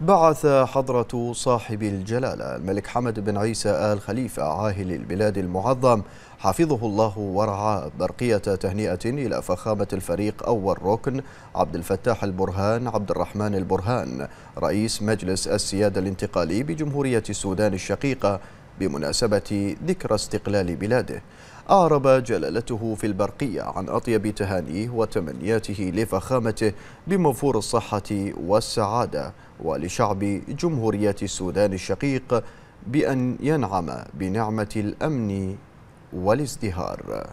بعث حضرة صاحب الجلالة الملك حمد بن عيسى آل خليفة عاهل البلاد المعظم حفظه الله ورعاه برقية تهنئة إلى فخامة الفريق أول ركن عبد الفتاح البرهان عبد الرحمن البرهان رئيس مجلس السيادة الانتقالي بجمهورية السودان الشقيقة بمناسبة ذكرى استقلال بلاده أعرب جلالته في البرقية عن أطيب تهانيه وتمنياته لفخامته بموفور الصحة والسعادة ولشعب جمهورية السودان الشقيق بأن ينعم بنعمة الأمن والازدهار